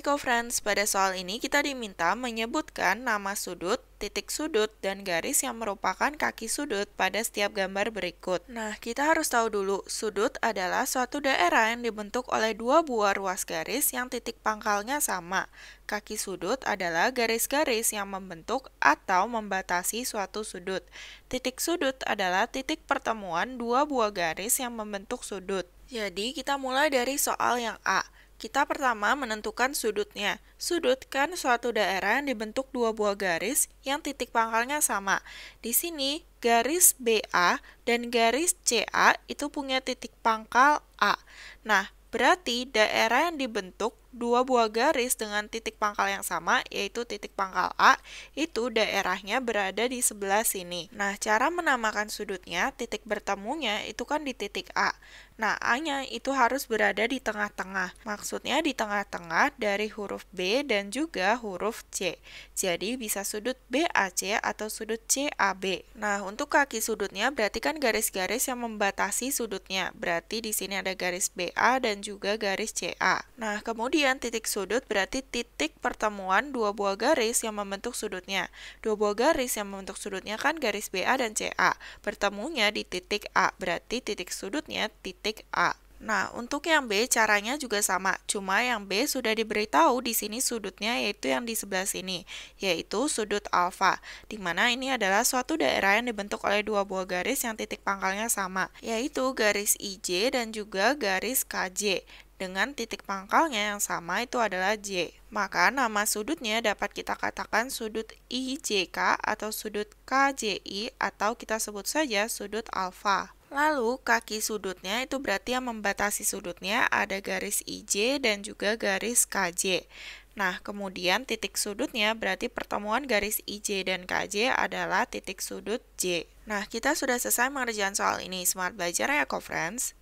Friends, pada soal ini kita diminta menyebutkan nama sudut, titik sudut, dan garis yang merupakan kaki sudut pada setiap gambar berikut. Nah, kita harus tahu dulu, sudut adalah suatu daerah yang dibentuk oleh dua buah ruas garis yang titik pangkalnya sama. Kaki sudut adalah garis-garis yang membentuk atau membatasi suatu sudut. Titik sudut adalah titik pertemuan dua buah garis yang membentuk sudut. Jadi, kita mulai dari soal yang A. Kita pertama menentukan sudutnya. Sudut kan suatu daerah yang dibentuk dua buah garis yang titik pangkalnya sama. Di sini, garis BA dan garis CA itu punya titik pangkal A. Nah, berarti daerah yang dibentuk dua buah garis dengan titik pangkal yang sama, yaitu titik pangkal A, itu daerahnya berada di sebelah sini. Nah, cara menamakan sudutnya, titik bertemunya itu kan di titik A. Nah, A-nya itu harus berada di tengah-tengah. Maksudnya di tengah-tengah dari huruf B dan juga huruf C. Jadi bisa sudut BAC atau sudut CAB. Nah, untuk kaki sudutnya berarti kan garis-garis yang membatasi sudutnya. Berarti di sini ada garis BA dan juga garis CA. Nah, kemudian Kemudian titik sudut berarti titik pertemuan dua buah garis yang membentuk sudutnya. Dua buah garis yang membentuk sudutnya kan garis BA dan CA. Bertemunya di titik A, berarti titik sudutnya titik A. Nah, untuk yang B caranya juga sama, cuma yang B sudah diberitahu di sini sudutnya yaitu yang di sebelah sini, yaitu sudut alfa, di mana ini adalah suatu daerah yang dibentuk oleh dua buah garis yang titik pangkalnya sama, yaitu garis IJ dan juga garis KJ dengan titik pangkalnya yang sama itu adalah J. Maka nama sudutnya dapat kita katakan sudut IJK atau sudut KJI atau kita sebut saja sudut alfa. Lalu kaki sudutnya itu berarti yang membatasi sudutnya ada garis IJ dan juga garis KJ. Nah, kemudian titik sudutnya berarti pertemuan garis IJ dan KJ adalah titik sudut J. Nah, kita sudah selesai mengerjakan soal ini. Semangat belajar ya, co-friends!